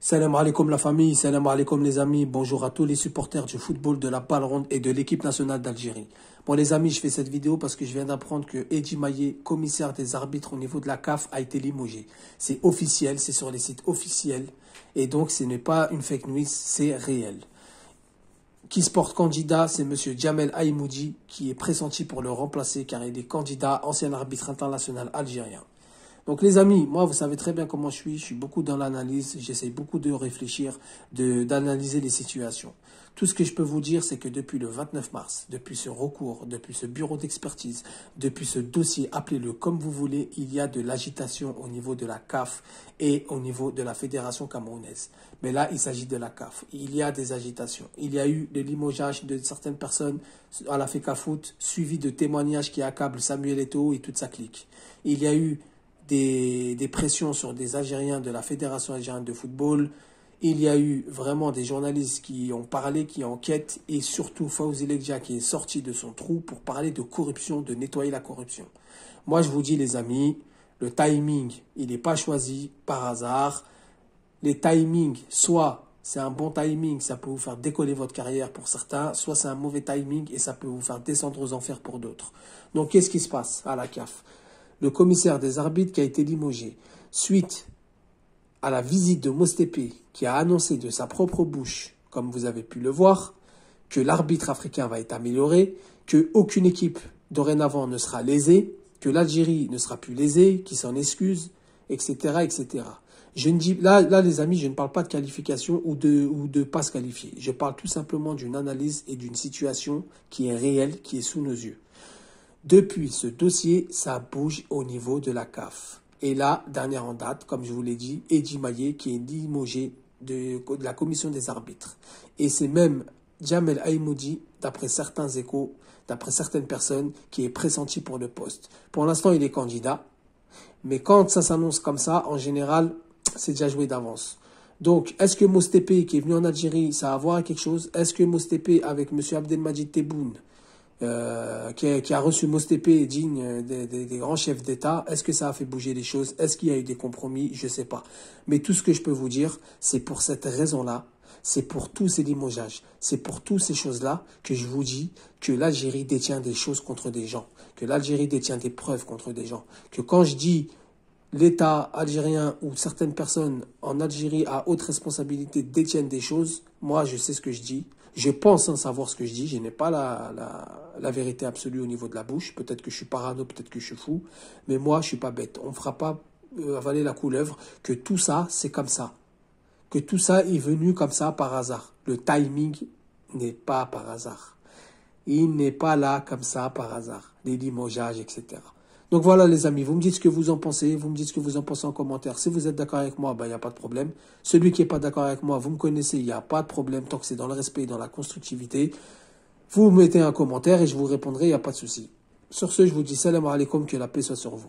Salam alaikum la famille, salam alaikum les amis, bonjour à tous les supporters du football de la balle ronde et de l'équipe nationale d'Algérie. Bon les amis, je fais cette vidéo parce que je viens d'apprendre que Eddy Maillet, commissaire des arbitres au niveau de la CAF, a été limogé. C'est officiel, c'est sur les sites officiels et donc ce n'est pas une fake news, c'est réel. Qui se porte candidat, c'est M. Djamel Aïmoudi qui est pressenti pour le remplacer car il est candidat ancien arbitre international algérien. Donc les amis, moi vous savez très bien comment je suis, je suis beaucoup dans l'analyse, j'essaie beaucoup de réfléchir, d'analyser les situations. Tout ce que je peux vous dire, c'est que depuis le 29 mars, depuis ce recours, depuis ce bureau d'expertise, depuis ce dossier, appelez-le comme vous voulez, il y a de l'agitation au niveau de la CAF et au niveau de la Fédération camerounaise. Mais là, il s'agit de la CAF. Il y a des agitations. Il y a eu le limogeage de certaines personnes à la FECAFOOT, suivi de témoignages qui accablent Samuel Eto et toute sa clique. Il y a eu des, pressions sur des Algériens de la Fédération algérienne de football. Il y a eu vraiment des journalistes qui ont parlé, qui enquêtent, et surtout Fawzi Lekja qui est sorti de son trou pour parler de corruption, de nettoyer la corruption. Moi, je vous dis, les amis, le timing, il n'est pas choisi par hasard. Les timings, soit c'est un bon timing, ça peut vous faire décoller votre carrière pour certains, soit c'est un mauvais timing et ça peut vous faire descendre aux enfers pour d'autres. Donc, qu'est-ce qui se passe à la CAF le commissaire des arbitres qui a été limogé suite à la visite de Mostepe qui a annoncé de sa propre bouche, comme vous avez pu le voir, que l'arbitre africain va être amélioré, que aucune équipe dorénavant ne sera lésée, que l'Algérie ne sera plus lésée, qui s'en excuse, etc., etc. Je ne dis, là, là, les amis, je ne parle pas de qualification ou de, ou de pas se qualifier. Je parle tout simplement d'une analyse et d'une situation qui est réelle, qui est sous nos yeux. Depuis ce dossier, ça bouge au niveau de la CAF. Et là, dernière en date, comme je vous l'ai dit, Eddy Maillet qui est limogé de, la commission des arbitres. Et c'est même Jamel Aïmoudi, d'après certains échos, d'après certaines personnes, qui est pressenti pour le poste. Pour l'instant, il est candidat. Mais quand ça s'annonce comme ça, en général, c'est déjà joué d'avance. Donc, est-ce que Mostepe, qui est venu en Algérie, ça a à voir quelque chose Est-ce que Mostepe, avec M. Abdelmajid Tebboune, euh, qui, a, reçu Mostepé et Digne euh, des, grands chefs d'État. Est-ce que ça a fait bouger les choses Est-ce qu'il y a eu des compromis Je ne sais pas. Mais tout ce que je peux vous dire, c'est pour cette raison-là, c'est pour tous ces limogeages, c'est pour toutes ces choses-là que je vous dis que l'Algérie détient des choses contre des gens, que l'Algérie détient des preuves contre des gens, que quand je dis l'État algérien ou certaines personnes en Algérie à haute responsabilité détiennent des choses, moi je sais ce que je dis, je pense en savoir ce que je dis, je n'ai pas la, vérité absolue au niveau de la bouche. Peut-être que je suis parano, peut-être que je suis fou, mais moi, je suis pas bête. On ne fera pas euh, avaler la couleuvre que tout ça, c'est comme ça. Que tout ça est venu comme ça par hasard. Le timing n'est pas par hasard. Il n'est pas là comme ça par hasard. Les limoges, etc. Donc voilà les amis, vous me dites ce que vous en pensez, vous me dites ce que vous en pensez en commentaire. Si vous êtes d'accord avec moi, il bah, n'y a pas de problème. Celui qui n'est pas d'accord avec moi, vous me connaissez, il n'y a pas de problème tant que c'est dans le respect et dans la constructivité. Vous mettez un commentaire et je vous répondrai, il n'y a pas de souci. Sur ce, je vous dis salam alaikum, que la paix soit sur vous.